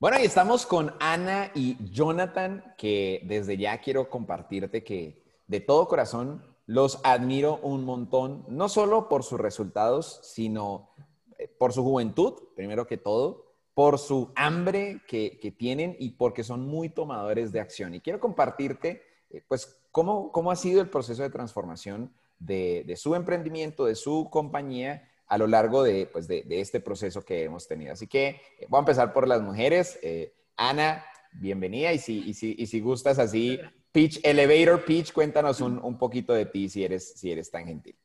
Bueno, y estamos con Ana y Jonathan, que desde ya quiero compartirte que de todo corazón los admiro un montón, no solo por sus resultados, sino eh, por su juventud, primero que todo, por su hambre que, tienen y porque son muy tomadores de acción. Y quiero compartirte, eh, pues, cómo, ha sido el proceso de transformación de su emprendimiento, de su compañía a lo largo pues, de, este proceso que hemos tenido. Así que eh, voy a empezar por las mujeres. Eh, Ana, bienvenida. Y si, y y si gustas así, Pitch, Elevator Pitch, cuéntanos un, poquito de ti si eres, si eres tan gentil.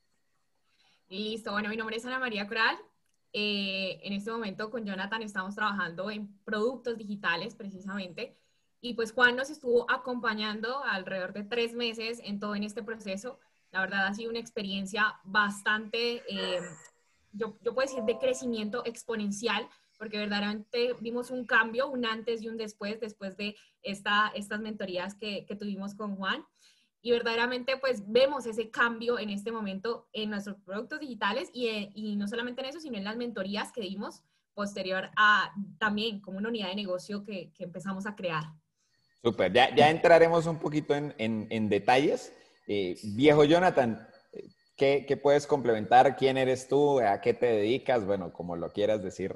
Listo, bueno, mi nombre es Ana María kral eh, en este momento con Jonathan estamos trabajando en productos digitales precisamente. Y pues Juan nos estuvo acompañando alrededor de tres meses en todo en este proceso. La verdad ha sido una experiencia bastante yo, yo puedo decir, de crecimiento exponencial, porque verdaderamente vimos un cambio, un antes y un después, después de esta, estas mentorías que, tuvimos con Juan. Y verdaderamente pues vemos ese cambio en este momento en nuestros productos digitales eh, y, no solamente en eso, sino en las mentorías que dimos posterior a también como una unidad de negocio que, empezamos a crear. Súper, ya, entraremos un poquito en, detalles. Eh, viejo Jonathan, ¿Qué, puedes complementar? ¿Quién eres tú? ¿A qué te dedicas? Bueno, como lo quieras decir,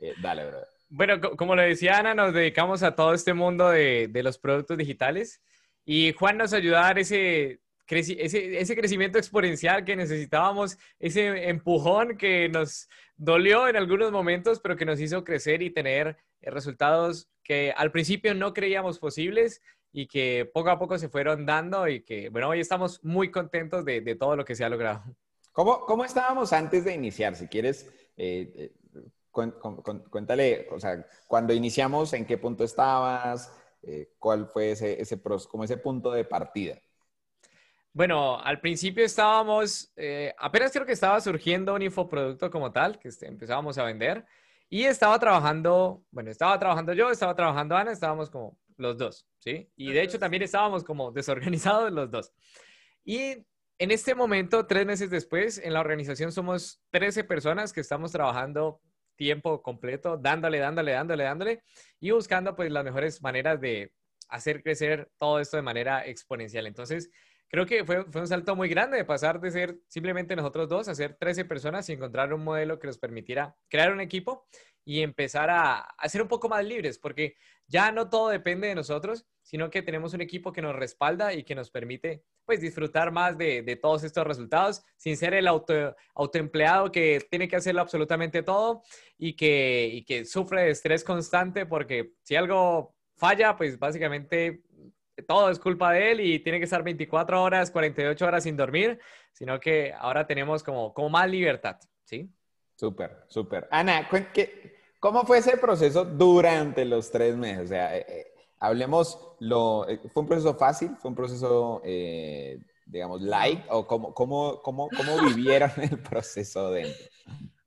eh, dale, brother. Bueno, como lo decía Ana, nos dedicamos a todo este mundo de, los productos digitales y Juan nos ayudar a ese, ese, crecimiento exponencial que necesitábamos, ese empujón que nos dolió en algunos momentos, pero que nos hizo crecer y tener eh, resultados que al principio no creíamos posibles y que poco a poco se fueron dando y que, bueno, hoy estamos muy contentos de, todo lo que se ha logrado. ¿Cómo, cómo estábamos antes de iniciar? Si quieres, eh, eh, cuéntale, o sea, cuando iniciamos, ¿en qué punto estabas? ¿Cuál fue ese, ese, como ese punto de partida? Bueno, al principio estábamos, eh, apenas creo que estaba surgiendo un infoproducto como tal, que este, empezábamos a vender, y estaba trabajando, bueno, estaba trabajando yo, estaba trabajando Ana, estábamos como los dos, ¿sí? Y de hecho también estábamos como desorganizados los dos. Y en este momento, tres meses después, en la organización somos 13 personas que estamos trabajando tiempo completo, dándole, dándole, dándole, dándole, y buscando pues las mejores maneras de hacer crecer todo esto de manera exponencial. Entonces, creo que fue, fue, un salto muy grande de pasar de ser simplemente nosotros dos a ser 13 personas y encontrar un modelo que nos permitiera crear un equipo y empezar a, hacer ser un poco más libres, porque ya no todo depende de nosotros, sino que tenemos un equipo que nos respalda y que nos permite pues disfrutar más de, de todos estos resultados sin ser el auto, autoempleado que tiene que hacerlo absolutamente todo y que, y que sufre de estrés constante porque si algo falla, pues básicamente todo es culpa de él y tiene que estar 24 horas, 48 horas sin dormir, sino que ahora tenemos como, como más libertad, ¿sí? Súper, súper. Ana, ¿qué, ¿cómo fue ese proceso durante los tres meses? O sea, eh, eh, hablemos, lo, eh, ¿fue un proceso fácil? ¿Fue un proceso, digamos, light? ¿O cómo, cómo, cómo, cómo vivieron el proceso dentro?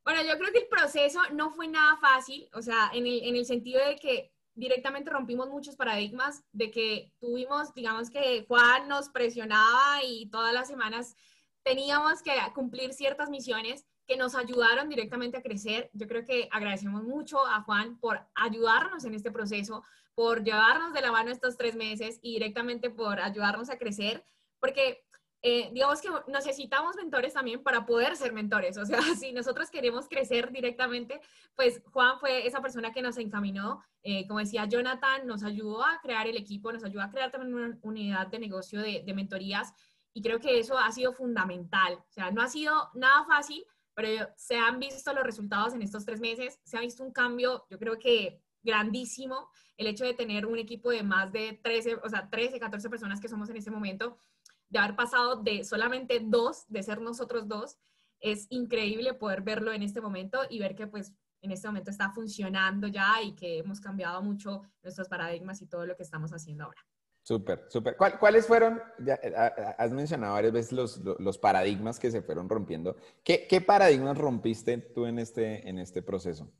Bueno, yo creo que el proceso no fue nada fácil, o sea, en el, en el sentido de que directamente rompimos muchos paradigmas de que tuvimos, digamos que Juan nos presionaba y todas las semanas teníamos que cumplir ciertas misiones que nos ayudaron directamente a crecer. Yo creo que agradecemos mucho a Juan por ayudarnos en este proceso, por llevarnos de la mano estos tres meses y directamente por ayudarnos a crecer, porque eh, digamos que necesitamos mentores también para poder ser mentores. O sea, si nosotros queremos crecer directamente, pues Juan fue esa persona que nos encaminó. Eh, como decía Jonathan, nos ayudó a crear el equipo, nos ayudó a crear también una unidad de negocio de, de mentorías y creo que eso ha sido fundamental. O sea, no ha sido nada fácil, pero se han visto los resultados en estos tres meses, se ha visto un cambio, yo creo que grandísimo, el hecho de tener un equipo de más de 13, o sea, 13, 14 personas que somos en este momento de haber pasado de solamente dos, de ser nosotros dos, es increíble poder verlo en este momento y ver que pues en este momento está funcionando ya y que hemos cambiado mucho nuestros paradigmas y todo lo que estamos haciendo ahora. Súper, súper. ¿Cuáles fueron? Eh, ah, eh, has mencionado varias veces los, paradigmas que se fueron rompiendo. ¿Qué, paradigmas rompiste tú en este, en este proceso?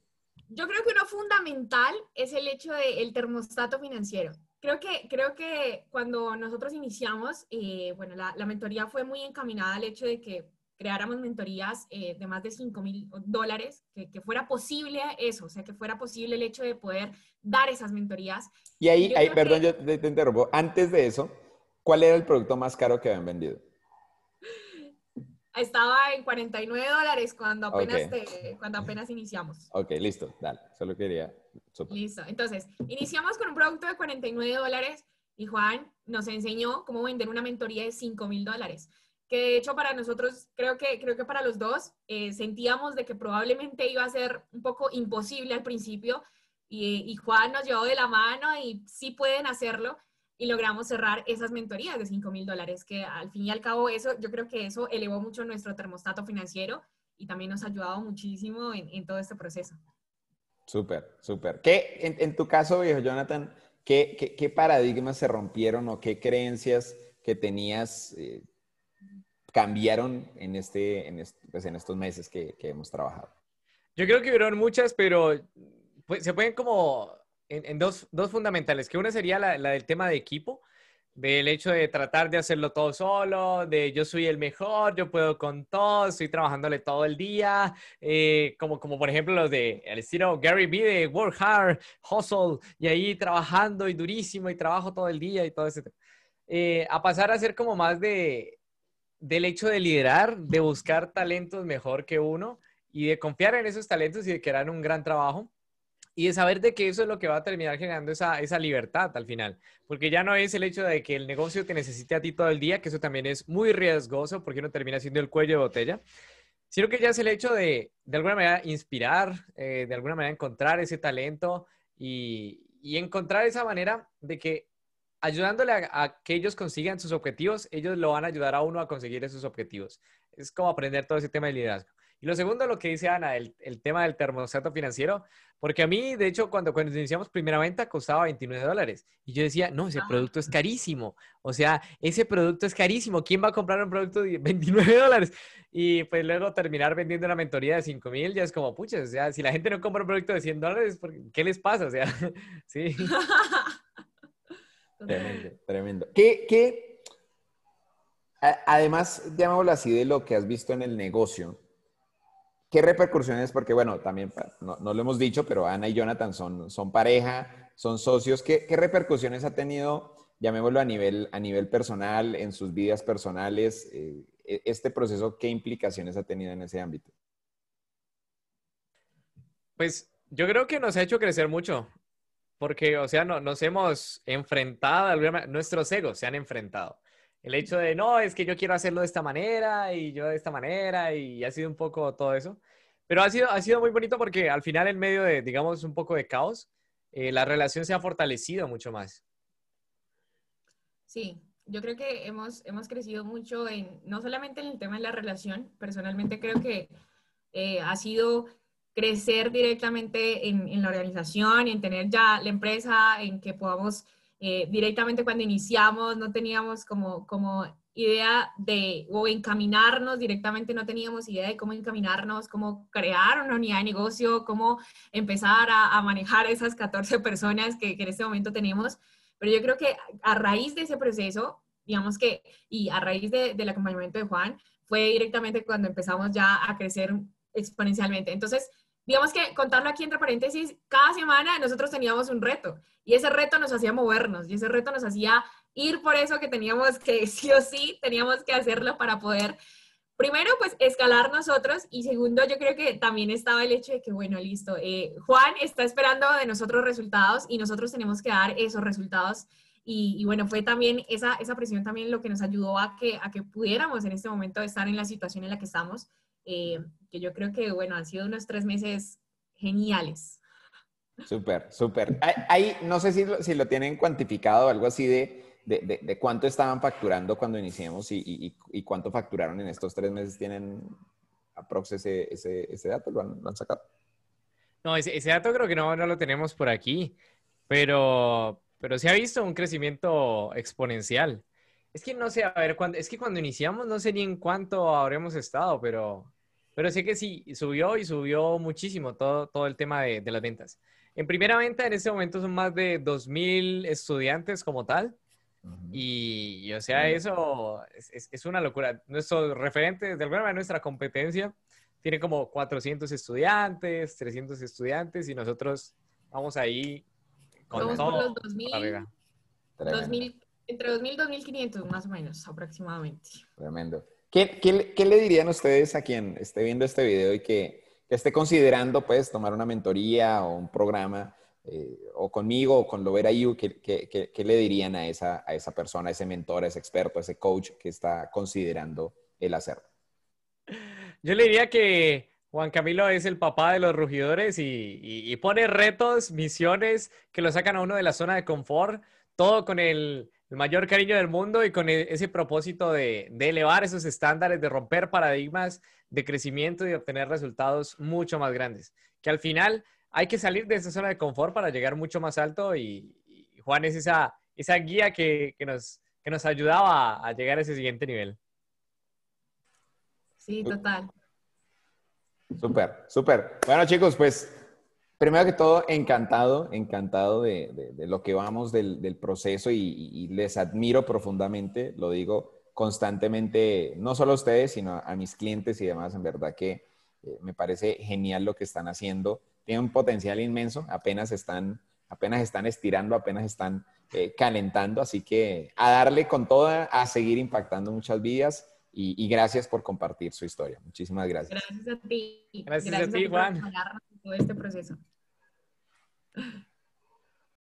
Yo creo que uno fundamental es el hecho del termostato financiero. Creo que, creo que cuando nosotros iniciamos, eh, bueno, la, mentoría fue muy encaminada al hecho de que creáramos mentorías eh, de más de 5 mil dólares, que, fuera posible eso, o sea, que fuera posible el hecho de poder dar esas mentorías. Y ahí, perdón, yo te interrumpo, antes de eso, ¿cuál era el producto más caro que habían vendido? Estaba en 49 dólares cuando apenas, cuando apenas iniciamos. Ok, listo, dale, solo quería. Listo, entonces, iniciamos con un producto de 49 dólares y Juan nos enseñó cómo vender una mentoría de 5 mil dólares. Que de hecho para nosotros, creo que, creo que para los dos, eh, sentíamos de que probablemente iba a ser un poco imposible al principio y, y Juan nos llevó de la mano y sí pueden hacerlo y logramos cerrar esas mentorías de 5 mil dólares, que al fin y al cabo eso, yo creo que eso elevó mucho nuestro termostato financiero y también nos ha ayudado muchísimo en, todo este proceso. Súper, súper. ¿Qué, en, tu caso, viejo Jonathan, ¿qué, qué, paradigmas se rompieron o qué creencias que tenías eh, cambiaron en, este, en, pues en estos meses que, hemos trabajado? Yo creo que hubieron muchas, pero pues, se pueden como en, dos, fundamentales, que una sería la, del tema de equipo, del hecho de tratar de hacerlo todo solo, de yo soy el mejor, yo puedo con todo, estoy trabajándole todo el día, eh, como, como por ejemplo los de el estilo Gary Vee de Work Hard, Hustle, y ahí trabajando y durísimo y trabajo todo el día y todo ese tema. Eh, a pasar a ser como más de del hecho de liderar, de buscar talentos mejor que uno y de confiar en esos talentos y de que eran un gran trabajo y de saber de que eso es lo que va a terminar generando esa, esa libertad al final. Porque ya no es el hecho de que el negocio te necesite a ti todo el día, que eso también es muy riesgoso porque uno termina siendo el cuello de botella, sino que ya es el hecho de, de alguna manera, inspirar, eh, de alguna manera encontrar ese talento y, encontrar esa manera de que ayudándole a, a, que ellos consigan sus objetivos, ellos lo van a ayudar a uno a conseguir esos objetivos. Es como aprender todo ese tema de liderazgo. Y lo segundo, lo que dice Ana, el, tema del termostato financiero, porque a mí, de hecho, cuando, cuando iniciamos primera venta costaba 29 dólares. Y yo decía, no, ese producto es carísimo. O sea, ese producto es carísimo. ¿Quién va a comprar un producto de 29 dólares? Y pues luego terminar vendiendo una mentoría de 5 mil, ya es como, pucha, o sea, si la gente no compra un producto de 100 dólares, ¿qué les pasa? O sea, sí. Tremendo, tremendo. ¿Qué, qué? Además, así, de lo que has visto en el negocio, ¿Qué repercusiones? Porque bueno, también no, lo hemos dicho, pero Ana y Jonathan son, pareja, son socios. ¿Qué, repercusiones ha tenido, llamémoslo a nivel, a nivel personal, en sus vidas personales, eh, e, este proceso? ¿Qué implicaciones ha tenido en ese ámbito? Pues yo creo que nos ha hecho crecer mucho, porque, o sea, nos hemos enfrentado, nuestros egos se han enfrentado el hecho de, no, es que yo quiero hacerlo de esta manera y yo de esta manera y ha sido un poco todo eso. Pero ha sido, ha sido muy bonito porque al final en medio de, digamos, un poco de caos, eh, la relación se ha fortalecido mucho más. Sí, yo creo que hemos, hemos crecido mucho en, no solamente en el tema de la relación, personalmente creo que eh, ha sido crecer directamente en, en la organización, y en tener ya la empresa, en que podamos eh, directamente cuando iniciamos no teníamos como, como idea de, o encaminarnos directamente, no teníamos idea de cómo encaminarnos, cómo crear una unidad de negocio, cómo empezar a, manejar esas 14 personas que, en este momento tenemos. Pero yo creo que a raíz de ese proceso, digamos que, y a raíz del acompañamiento de Juan, fue directamente cuando empezamos ya a crecer exponencialmente. Entonces, digamos que contarlo aquí entre paréntesis, cada semana nosotros teníamos un reto y ese reto nos hacía movernos y ese reto nos hacía ir por eso que teníamos que sí o sí teníamos que hacerlo para poder primero pues escalar nosotros y segundo yo creo que también estaba el hecho de que bueno listo eh, Juan está esperando de nosotros resultados y nosotros tenemos que dar esos resultados y, y, bueno, fue también esa, esa presión también lo que nos ayudó a que, a que pudiéramos en este momento estar en la situación en la que estamos, eh, que yo creo que, bueno, han sido unos tres meses geniales. Súper, súper. Ahí no sé si lo, tienen cuantificado algo así de, cuánto estaban facturando cuando iniciamos y, cuánto facturaron en estos tres meses. ¿Tienen aprox ese, ese, dato? ¿Lo han, sacado? No, ese, dato creo que no, no, lo tenemos por aquí, pero, pero se ha visto un crecimiento exponencial. Es que no sé, a ver, es que cuando iniciamos no sé ni en cuánto habremos estado, pero, pero sé que sí, subió y subió muchísimo todo, todo el tema de, las ventas. En primera venta, en este momento son más de 2.000 estudiantes como tal. y, o sea, eso es, una locura. Nuestro referente, de alguna manera, nuestra competencia tiene como 400 estudiantes, 300 estudiantes y nosotros vamos ahí con todos. todo. 2000, 2000 entre 2.000 y 2.500, más o menos, aproximadamente. Tremendo. ¿Qué, le dirían ustedes a quien esté viendo este video y que, esté considerando, pues, tomar una mentoría o un programa, eh, o conmigo o con Lovera You, ¿qué, qué, qué le dirían a esa, a esa persona, a ese mentor, a ese experto, a ese coach que está considerando el hacerlo? Yo le diría que Juan Camilo es el papá de los rugidores y pone retos, misiones que lo sacan a uno de la zona de confort, todo con el el mayor cariño del mundo y con e-, ese propósito de, elevar esos estándares, de romper paradigmas de crecimiento y obtener resultados mucho más grandes. Que al final hay que salir de esa zona de confort para llegar mucho más alto y, Juan es esa, esa guía que, nos, nos ayudaba a, a llegar a ese siguiente nivel. Sí, total. Súper, súper. Bueno chicos, pues Primero que todo, encantado, encantado de, lo que vamos del, proceso y, les admiro profundamente, lo digo constantemente, no solo a ustedes, sino a, mis clientes y demás, en verdad que eh, me parece genial lo que están haciendo, tienen un potencial inmenso, apenas están, apenas están estirando, apenas están eh, calentando, así que a darle con toda, a seguir impactando muchas vidas. Y, gracias por compartir su historia. Muchísimas gracias. Gracias a ti. gracias a ti, Juan este proceso.